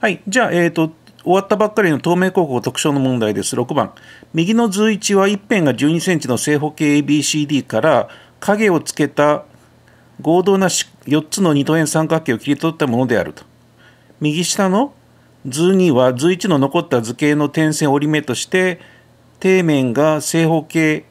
はい。じゃあ、えー、と、終わったばっかりの東名高校特徴の問題です。6番。右の図1は一辺が12センチの正方形 ABCD から影をつけた合同な4つの二等辺三角形を切り取ったものであると。右下の図2は図1の残った図形の点線折り目として底面が正方形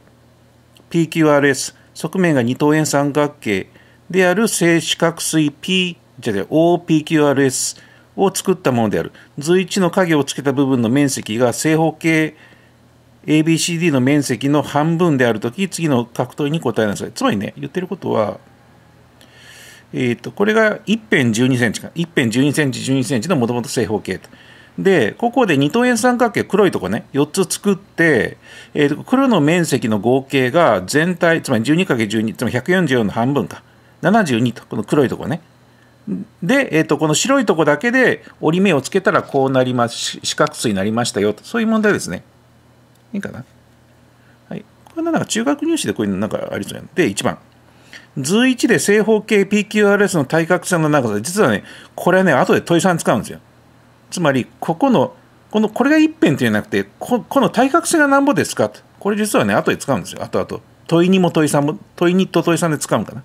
PQRS 側面が二等辺三角形である正四角錐 P じゃあ OPQRS を作ったものである図1の影をつけた部分の面積が正方形 ABCD の面積の半分であるとき次の角問に答えなさいつまりね言ってることはえーと、これが1辺12センチか1辺12センチ12センチのもともと正方形とでここで二等辺三角形黒いとこね4つ作って、えーと、と黒の面積の合計が全体つまり 12×12 つまり144の半分か72とこの黒いとこねで、えー、とこの白いとこだけで折り目をつけたらこうなります四角錐になりましたよそういう問題ですねいいかな、はい、これなんか中学入試でこういうのなんかありそうやんで1番図1で正方形 PQRS の対角線の長さ実はねこれはね後で問い算使うんですよつまりここのこのこれが一辺っていうんじゃなくてここの対角線がなんぼですかとこれ実はね後で使うんですよ後々問い2も問い3も問い2と問い3で使うんかな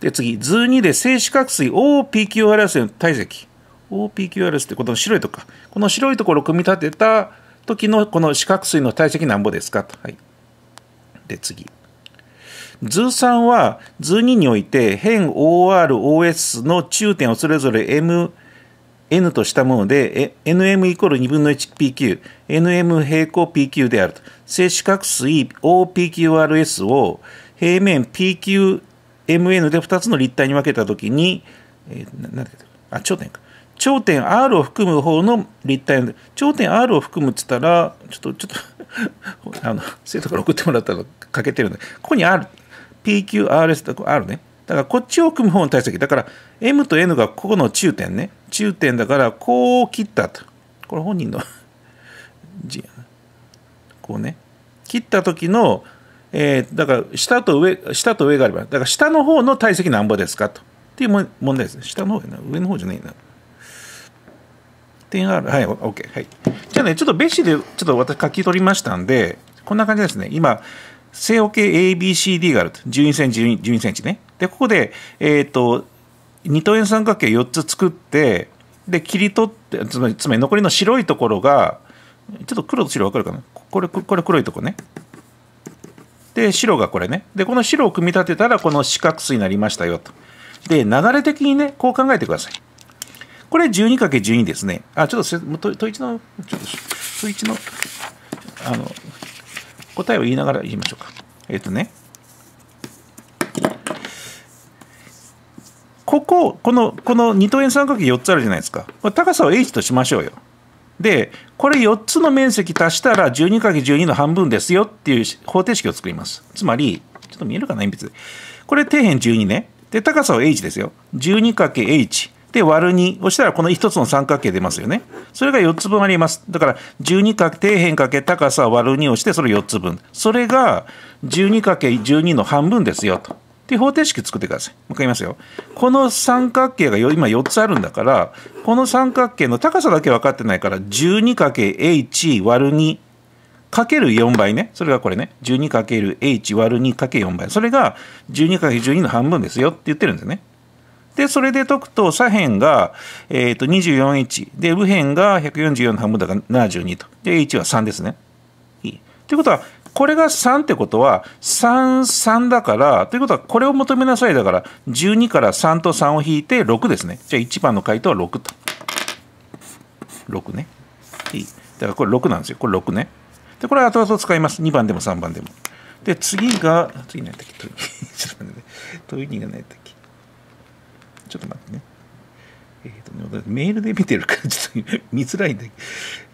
で、次、図2で静止角錐 OPQRS の体積。OPQRS ってこの白いとこか。この白いところを組み立てた時のこの四角錐の体積なんぼですかと。はい。で、次。図3は図2において辺 OROS の中点をそれぞれ M、n としたもので、nm イコール2分の 1pq、nm 平行 pq であると。静止角錐 OPQRS を平面 PQ MN で2つの立体に分けたときに、えー、なんだっけあ頂点か頂点 R を含む方の立体の頂点 R を含むっつったらちょっとちょっと あの生徒から送ってもらったらかけてるんでここに RPQRS とるねだからこっちを組む方の体積だから M と N がここの中点ね中点だからこう切ったとこれ本人の 字やなこうね切った時のえー、だから下と上、下と上があれば、だから下の方の体積なんぼですかと。っていう問題です下の方な。上の方じゃないな。点ある。はい、OK。はい。じゃあね、ちょっと別紙で、ちょっと私書き取りましたんで、こんな感じですね。今、正方形 ABCD があると。12センチ、12センチね。で、ここで、えっ、ー、と、二等円三角形4つ作って、で、切り取って、つまり、つまり残りの白いところが、ちょっと黒と白分かるかなこれ、これ黒いとこね。で白がこれねでこの白を組み立てたらこの四角数になりましたよとで流れ的にねこう考えてくださいこれ 12×12 ですねあちょっと統一のちょっと一のあの答えを言いながら言いましょうかえっ、とねこここのこの二等辺三角形4つあるじゃないですか高さを h としましょうよでこれ4つの面積足したら 12×12 の半分ですよっていう方程式を作りますつまりちょっと見えるかな鉛筆でこれ底辺12ねで高さは h ですよ 12×h で割る2をしたらこの1つの三角形出ますよねそれが4つ分ありますだから12 ×底辺×け高さ割る2をしてそれ4つ分それが 12×12 の半分ですよとっていう方程式作ってください。もう一回言いますよ。この三角形が今4つあるんだから、この三角形の高さだけ分かってないから、12×h 割る2かける4倍ね。それがこれね。12×h 割る2かけ4倍。それが 12×12 の半分ですよって言ってるんですね。で、それで解くと、左辺が、えー、と 24h。で、右辺が144の半分だから72と。で、h は3ですね。ということは、これが3ってことは、3、3だから、ということは、これを求めなさいだから、12から3と3を引いて6ですね。じゃあ1番の回答は6と。6ね。いい。だからこれ6なんですよ。これ6ね。で、これは後々使います。2番でも3番でも。で、次が、次何やったっけ問い ちょっと待ってね。問いニが何やったっけちょっと待ってね。えっ、ー、とね、メールで見てるから、ちょっと見づらいんだけど。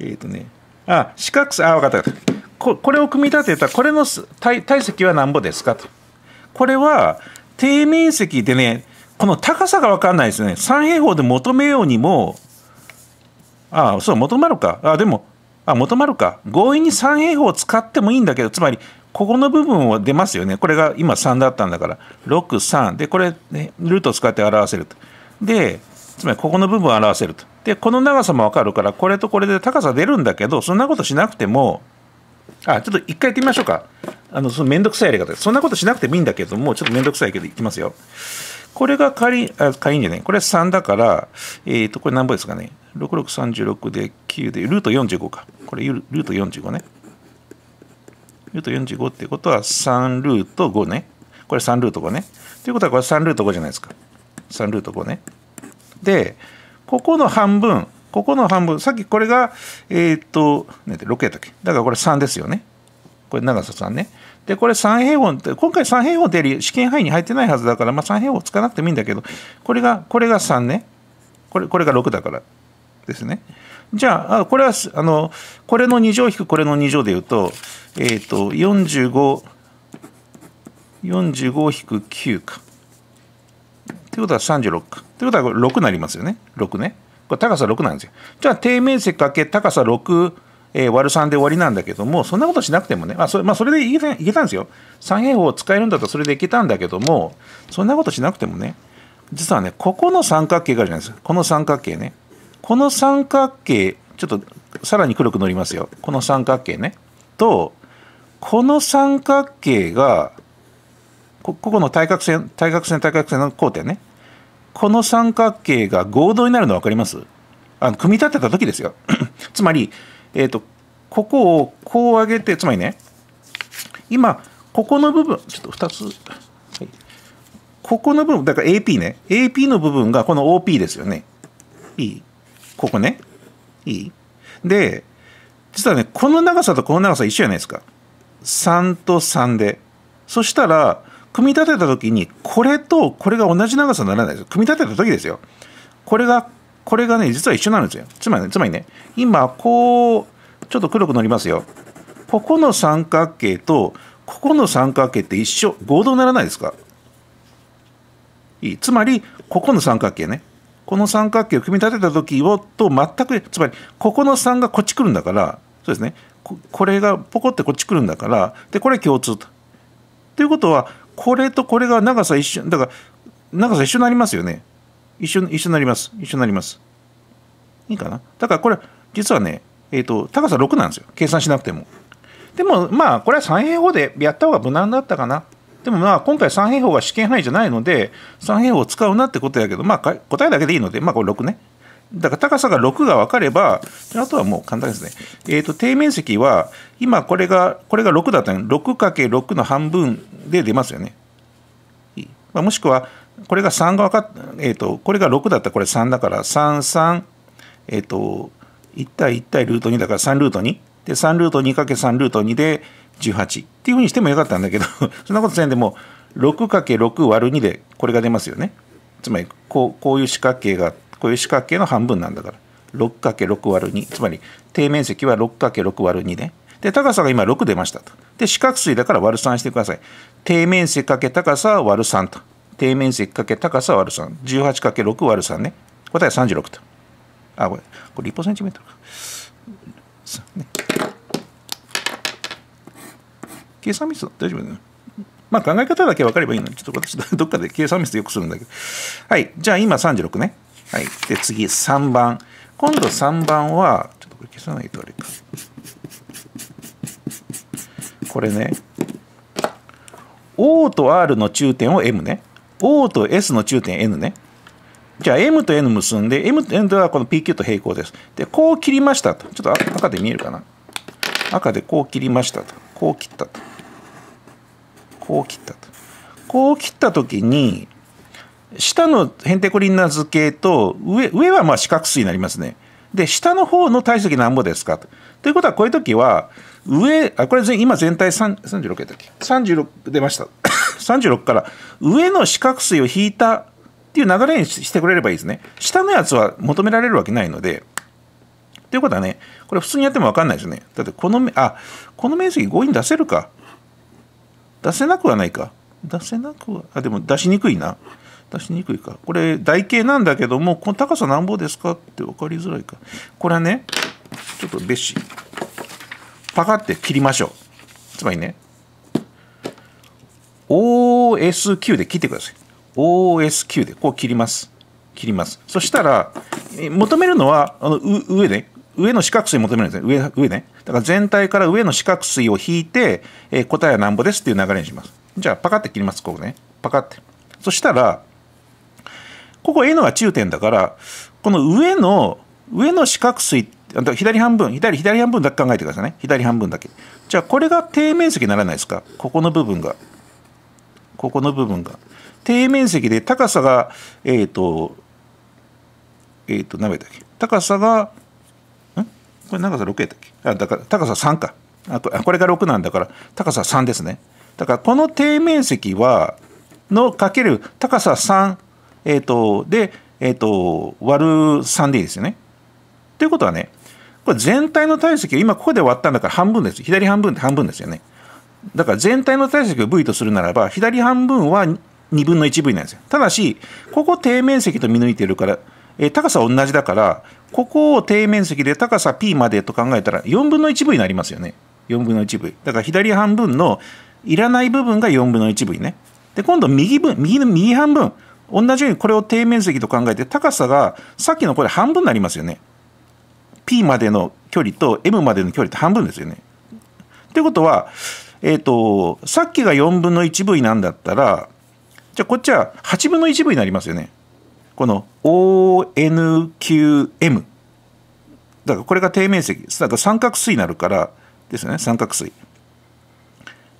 えっ、ー、とね、あ、四角さ、あ、分かった分かった。これを組み立てたこれの体体積はなんぼですかとこれは底面積でねこの高さが分かんないですね3平方で求めようにもああそう求まるかあでもあ求まるか強引に3平方を使ってもいいんだけどつまりここの部分は出ますよねこれが今3だったんだから63でこれ、ね、ルートを使って表せるとでつまりここの部分を表せるとでこの長さも分かるからこれとこれで高さ出るんだけどそんなことしなくてもあちょっと一回やってみましょうか。あの、そのめんどくさいやり方。そんなことしなくてもいいんだけども、ちょっとめんどくさいけど、いきますよ。これが仮、あ、仮にじゃない。これは3だから、えっ、ー、と、これ何倍ですかね。6636で9で、ルート45か。これルート45ね。ルート45ってことは3ルート5ね。これ3ルート5ね。ということはこれ3ルート5じゃないですか。3ルート5ね。で、ここの半分、ここの半分、さっきこれが、えー、っと、6やったっけだからこれ3ですよね。これ長さ3ね。で、これ3平方って、今回3平方ってより試験範囲に入ってないはずだから、まあ3平方使わなくてもいいんだけど、これが、これが3ね。これ、これが6だからですね。じゃあ、これは、あの、これの2乗引くこれの2乗で言うと、えっ、と、45、45引く9か。ということは36か。ということは6になりますよね。6ね。これ高さ6なんですよ。じゃあ、底面積かけ高さ6、えー、割る3で終わりなんだけども、そんなことしなくてもね、まあそれまあ、それでいけたいけたんですよ。三平方を使えるんだったらそれでいけたんだけども、そんなことしなくてもね、実はね、ここの三角形があるじゃないですか。この三角形ね。この三角形、ちょっとさらに黒く塗りますよ。この三角形ね。と、この三角形が、こここの対角線、対角線、対角線の交点ね。この三角形が合同になるの分かりますあの組み立てた時ですよ つまり、えーと、とここをこう上げてつまりね今ここの部分ちょっと2つ、はい、ここの部分だから AP ね AP の部分がこの OP ですよねいいここねいいで実はねこの長さとこの長さ一緒じゃないですか3と3でそしたら組み立てたときにこれとこれが同じ長さにならないです組み立てた時ですよこれがこれがね実は一緒なんですよつまり、ね、つまりね今こうちょっと黒くなりますよここの三角形とここの三角形って一緒合同ならないですかいいつまりここの三角形ねこの三角形を組み立てた時をと全くつまりここの3がこっち来るんだからそうですねこれがポコってこっち来るんだからでこれ共通と。ということはこれとこれが長さ一緒だから長さ一緒になりますよね一緒一緒になります一緒になりますいいかなだからこれ実はねえっ、ー、と高さ6なんですよ計算しなくてもでもまあこれは三平方でやった方が無難だったかなでもまあ今回三平方が試験範囲じゃないので三平方を使うなってことやけどまあ答えだけでいいのでまあこれ6ねだから高さが6が分かれば、あとはもう簡単ですね。えっ、ー、と、底面積は、今これが、これが6だったの 6×6 の半分で出ますよね。まあ、もしくは、これが3が分かっ、えっ、ー、と、これが6だったらこれ3だから、3、3、えっ、ー、と、1対1対ルート2だから3ルート2。で、3ルート 2×3 ルート2で18。っていうふうにしてもよかったんだけど そんなことせんでも、6×6 割る2でこれが出ますよね。つまりこうこういう四角形があって、これ四角形の半分なんだから 6×6 割る2つまり底面積は 6×6 割る2ねで高さが今6出ましたとで四角錐だから割る3してください底面積かけ高さは割る3と底面積かけ高さは割る3 18×6 割る3ね答えは36とあこれこれ立方センチメートルか、ね、計算ミス大丈夫だねまあ考え方だけ分かればいいのに、ちょっと私、どっかで計算ミスよくするんだけど。はい。じゃあ今36ね。はい。で、次、3番。今度3番は、ちょっとこれ消さないとあれか。これね。O と R の中点を M ね。O と S の中点 N ね。じゃあ M と N 結んで、M と N はこの PQ と平行です。で、こう切りましたと。ちょっと赤で見えるかな。赤でこう切りましたと。こう切ったと。こう切ったと。こう切った時に、下のヘンテコリンナ図形と上上はまあ四角錐になりますね。で下の方の体積なんぼですかと。ということはこういう時は上あこれ全今全体36やったっけ36出ました36 から上の四角錐を引いたっていう流れにしてくれればいいですね。下のやつは求められるわけないので。ということはねこれ普通にやっても分かんないですね。だってこのあこの面積強引出せるか出せなくはないか出せなくはあでも出しにくいな。出しにくいかこれ台形なんだけどもこの高さなんぼですかって分かりづらいかこれはねちょっと別紙パカって切りましょうつまりね OSQ で切ってください OSQ でこう切ります切りますそしたら求めるのはあの上ね上の四角錐求めるんですね上上ねだから全体から上の四角錐を引いて、えー、答えはなんぼですっていう流れにしますじゃあパカって切りますここねパカってそしたらここ N のが中点だから、この上の、上の四角錐、左半分、左、左半分だけ考えてくださいね。左半分だけ。じゃあ、これが底面積にならないですかここの部分が。ここの部分が。底面積で高さが、えっ、ー、と、えっ、ー、と、何だっけ高さが、んこれ長さ6やったっけあ、だから、高さ3か。あこれが6なんだから、高さ3ですね。だから、この底面積は、のかける高さ3えっ、ー、と、で、えっ、ー、と、割る3でいいですよね。ということはね、これ全体の体積を今ここで割ったんだから半分です。左半分って半分ですよね。だから全体の体積を V とするならば、左半分は2分の 1V なんですよ。ただし、ここ底面積と見抜いてるから、えー、高さ同じだから、ここを底面積で高さ P までと考えたら4分の 1V になりますよね。4分の 1V。だから左半分のいらない部分が4分の 1V ね。で、今度右分、右の右半分。同じようにこれを底面積と考えて高さがさっきのこれ半分になりますよね。P までの距離と M までの距離って半分ですよね。ということは、えーと、さっきが4分の 1V なんだったらじゃあこっちは8分の 1V になりますよね。この ONQM。だからこれが底面積。だから三角錐になるからですよね三角錐。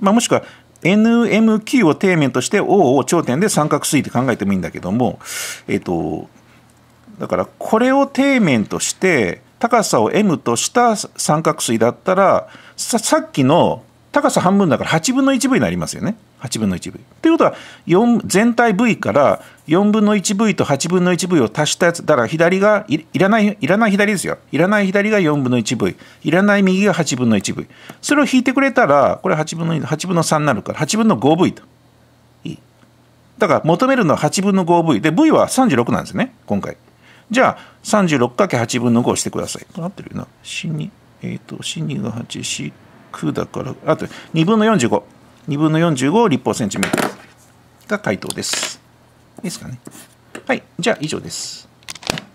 まあ、もしくは NMQ を底面として O を頂点で三角錐って考えてもいいんだけども、えっ、ー、と、だからこれを底面として高さを M とした三角錐だったらさっきの高さ半分だから8分の1分になりますよね。8分の 1V。ということは全体 V から4分の 1V と8分の 1V を足したやつだから左がいらないいらない左ですよいらない左が4分の 1V いらない右が8分の 1V それを引いてくれたらこれ8分の8分の3になるから8分の 5V と。いい。だから求めるのは8分の 5V で V は36なんですね今回。じゃあ 36×8 分の5をしてください。合ってるよな。死に、えっ、ー、と、死にが8、死9だから、あと2分の45。2分の45立方センチメートルが回答です。いいですかね。はい。じゃあ、以上です。